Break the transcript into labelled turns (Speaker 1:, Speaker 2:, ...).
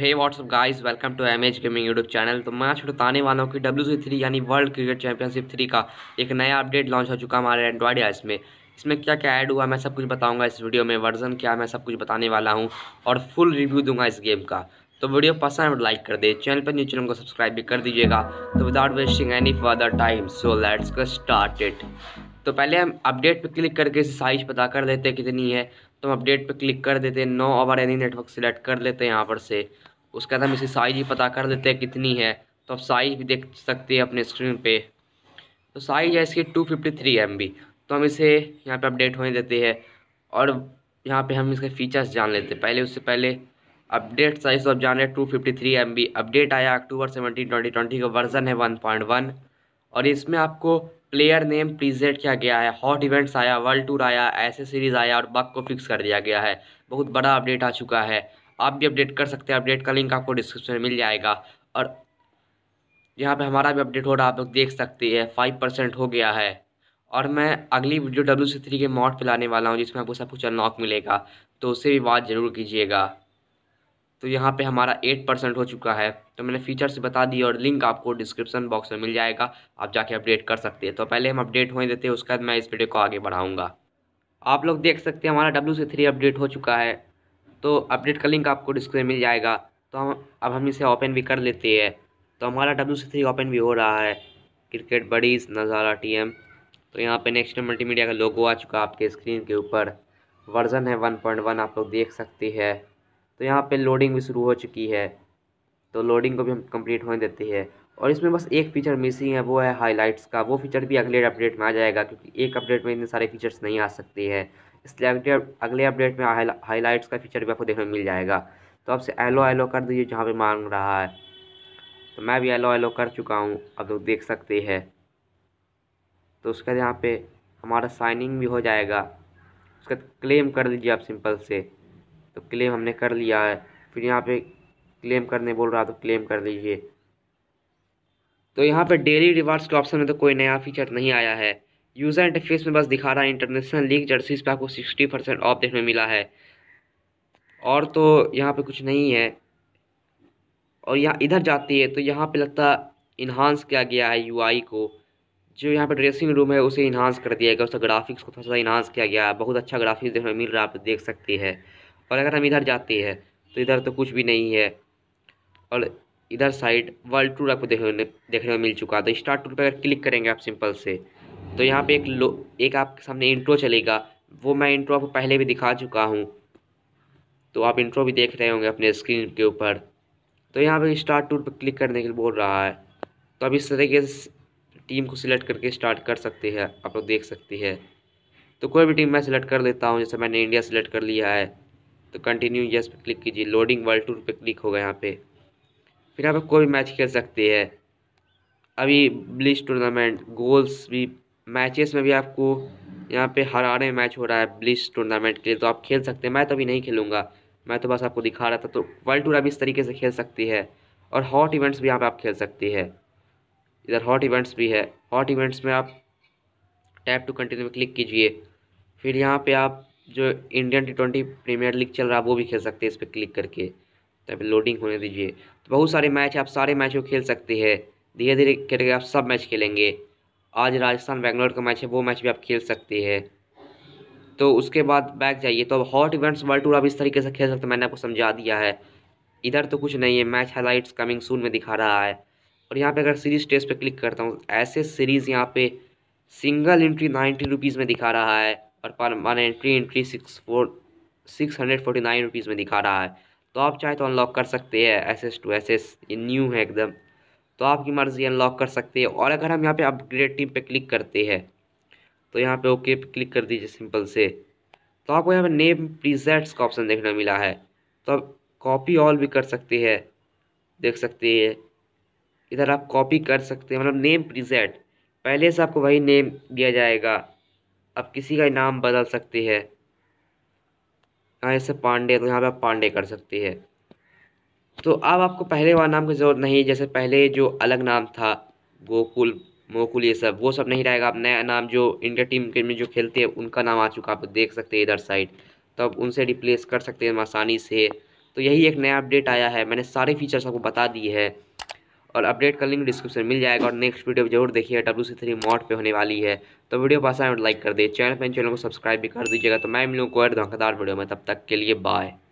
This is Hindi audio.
Speaker 1: hey what's up guys welcome to M H gaming YouTube channel तो मैं आज बताने वाला हूँ कि डब्ल्यू थ्री यानी वर्ल्ड क्रिकेट चैंपियनशिप थ्री का एक नया अपडेट लॉन्च हो चुका हमारे एंड्रॉइड ऐप में इसमें क्या क्या ऐड हुआ मैं सब कुछ बताऊंगा इस वीडियो में वर्जन क्या मैं सब कुछ बताने वाला हूँ और फुल रिव्यू दूंगा इस गेम का तो वीडियो पसंद है लाइक तो कर दे चैनल पर न्यू चैनल को सब्सक्राइब भी कर दीजिएगा तो without wasting any further time so let's start it तो पहले हम अपडेट पर क्लिक करके इस साइज पता कर लेते हैं कितनी है तो हम अपडेट पर क्लिक कर देते हैं no over any network select कर लेते हैं यहाँ पर से उसके बाद हम इसे साइज भी पता कर देते हैं कितनी है तो आप साइज भी देख सकते हैं अपने स्क्रीन पे तो साइज है इसकी two fifty three M B तो हम इसे यहाँ पे अपडेट होने देते हैं और यहाँ पे हम इसके फीचर्स जान लेते हैं पहले उससे पहले अपडेट साइज तो आप जान रहे हैं two fifty three M B update आया अक्टूबर सेवनटीन ट्वेंटी ट्वेंटी का वर्जन है वन पॉइंट वन और इसमें आपको प्लेयर नेम प्रीसेट किया गया है हॉट इवेंट्स आया वर्ल्ड टूर आया ऐसे सीरीज़ आया और बग को फिक्स कर दिया गया है बहुत बड़ा अपडेट आ चुका है आप भी अपडेट कर सकते हैं अपडेट का लिंक आपको डिस्क्रिप्शन में मिल जाएगा और यहाँ पे हमारा भी अपडेट हो रहा है आप लोग देख सकते हैं फाइव परसेंट हो गया है और मैं अगली वीडियो डब्ल्यू सी थ्री के मॉड पे लाने वाला हूँ जिसमें आपको सब कुछ अनलॉक मिलेगा तो उससे भी बात ज़रूर कीजिएगा तो यहाँ पे हमारा एट परसेंट हो चुका है तो मैंने फीचर्स बता दिए और लिंक आपको डिस्क्रिप्शन बॉक्स में मिल जाएगा आप जाके अपडेट कर सकते हैं तो पहले हम अपडेट होने देते हैं उसके बाद मैं इस वीडियो को आगे बढ़ाऊँगा आप लोग देख सकते हैं हमारा डब्ल्यू सी थ्री अपडेट हो चुका है तो अपडेट का लिंक आपको डिस्प्ले मिल जाएगा तो हम अब हम इसे ओपन भी कर लेते हैं तो हमारा डब्ल्यू सी थ्री ओपन भी हो रहा है क्रिकेट बड़ीज नज़ारा टी एम तो यहाँ पे नेक्स्ट मल्टीमीडिया का लोगो आ चुका आपके स्क्रीन के ऊपर वर्जन है वन पॉइंट वन आप लोग देख सकते हैं तो यहाँ पे लोडिंग भी शुरू हो चुकी है तो लोडिंग को भी हम कंप्लीट होने देते हैं और इसमें बस एक फीचर मिसिंग है वो है हाईलाइट्स का वो फीचर भी अगले अपडेट में आ जाएगा क्योंकि एक अपडेट में इतने सारे फीचर्स नहीं आ सकते हैं इसलिए अगले अगले अपडेट में हाईलाइट्स का फीचर भी आपको देखने मिल जाएगा तो आपसे एलो एलो कर दीजिए जहाँ पे मांग रहा है तो मैं भी एलो एलो कर चुका हूँ अब लोग तो देख सकते हैं तो उसके बाद यहाँ पर हमारा साइनिंग भी हो जाएगा उसके बाद क्लेम कर दीजिए आप सिंपल से तो क्लेम हमने कर लिया है फिर यहाँ पे क्लेम करने बोल रहा तो क्लेम कर दीजिए तो यहाँ पे डेली रिवार्ड्स के ऑप्शन में तो कोई नया फीचर नहीं आया है यूज़र इंटरफेस में बस दिखा रहा है इंटरनेशनल लीग जर्सीज़ पे आपको सिक्सटी परसेंट ऑफ देखने मिला है और तो यहाँ पे कुछ नहीं है और यहाँ इधर जाती है तो यहाँ पे लगता इन्हांस किया गया है यूआई को जो यहाँ पे ड्रेसिंग रूम है उसे इन्हांस कर दिया गया उसका ग्राफिक्स को थोड़ा सा इन्हांस किया गया है बहुत अच्छा ग्राफिक्स देखने मिल रहा है आप देख सकते हैं और अगर हम इधर जाते हैं तो इधर तो कुछ भी नहीं है और इधर साइड वर्ल्ड टूर आपको देखने देखने को मिल चुका है तो स्टार्ट टूर पर अगर क्लिक करेंगे आप सिंपल से तो यहाँ पे एक लो एक आपके सामने इंट्रो चलेगा वो मैं इंट्रो आपको पहले भी दिखा चुका हूँ तो आप इंट्रो भी देख रहे होंगे अपने स्क्रीन के ऊपर तो यहाँ पे स्टार्ट टूर पर क्लिक करने के लिए बोल रहा है तो आप इस तरीके से टीम को सिलेक्ट करके स्टार्ट कर सकते हैं आप लोग देख सकते हैं तो कोई भी टीम मैं सिलेक्ट कर लेता हूँ जैसे मैंने इंडिया सिलेक्ट कर लिया है तो कंटिन्यू यस पे क्लिक कीजिए लोडिंग वर्ल्ड टूर पे क्लिक होगा यहाँ पे फिर आप कोई भी मैच खेल सकते हैं अभी ब्लिच टूर्नामेंट गोल्स भी मैचेस में भी आपको यहाँ पे आने मैच हो रहा है ब्लिस टूर्नामेंट के लिए तो आप खेल सकते हैं मैं तो अभी नहीं खेलूँगा मैं तो बस आपको दिखा रहा था तो वर्ल्ड टूर अभी इस तरीके से खेल सकती है और हॉट इवेंट्स भी यहाँ पर आप खेल सकती है इधर हॉट इवेंट्स भी है हॉट इवेंट्स में आप टैप टू कंटिन्यू में क्लिक कीजिए फिर यहाँ पर आप जो Indian T twenty premier league चल रहा है वो भी खेल सकते हैं इस पर क्लिक करके तब तो लोडिंग होने दीजिए तो बहुत सारे मैच आप सारे मैच को खेल सकते हैं धीरे धीरे करके आप सब मैच खेलेंगे आज राजस्थान बेंगलोर का मैच है वो मैच भी आप खेल सकते हैं तो उसके बाद बैक जाइए तो अब हॉट इवेंट्स वर्ल्ड टूर आप इस तरीके से खेल सकते हैं मैंने आपको समझा दिया है इधर तो कुछ नहीं है मैच हाईलाइट्स कमिंग सून में दिखा रहा है और यहाँ पे अगर सीरीज टेस्ट पे क्लिक करता हूँ ऐसे सीरीज़ यहाँ पे सिंगल एंट्री नाइन्टी रुपीज़ में दिखा रहा है और entry entry six four six hundred forty nine rupees में दिखा रहा है तो आप चाहे तो अनलॉक कर सकते हैं S S two S S ये न्यू है एकदम तो आपकी मर्ज़ी अनलॉक कर सकते हैं और अगर हम यहाँ पे अपग्रेड टीम पे क्लिक करते हैं तो यहाँ पे ओके पे क्लिक कर दीजिए सिंपल से तो आपको यहाँ पे नेम प्रीजेट्स का ऑप्शन देखने मिला है तो आप कॉपी ऑल भी कर सकते हैं देख सकते हैं इधर आप कॉपी कर सकते हैं मतलब नेम प्रीजेट पहले से आपको वही नेम दिया जाएगा आप किसी का नाम बदल सकते हैं यहाँ से पांडे तो यहाँ पर आप पांडे कर सकते हैं तो अब आपको पहले वाला नाम की ज़रूरत नहीं जैसे पहले जो अलग नाम था गोकुल मोकुल ये सब वो सब नहीं रहेगा अब नया नाम जो इंडिया टीम के में जो खेलते हैं उनका नाम आ चुका आप देख सकते हैं इधर साइड तो अब उनसे रिप्लेस कर सकते हैं आसानी से तो यही एक नया अपडेट आया है मैंने सारे फीचर्स आपको बता दिए है और अपडेट का लिंक डिस्क्रिप्शन मिल जाएगा और नेक्स्ट वीडियो जरूर देखिए डब्ल्यू सी थ्री मॉड पर होने वाली है तो वीडियो पास आए लाइक कर दे चैनल पर चैनल को सब्सक्राइब भी कर दीजिएगा तो मैं इन लोगों को धमाकेदार वीडियो में तब तक के लिए बाय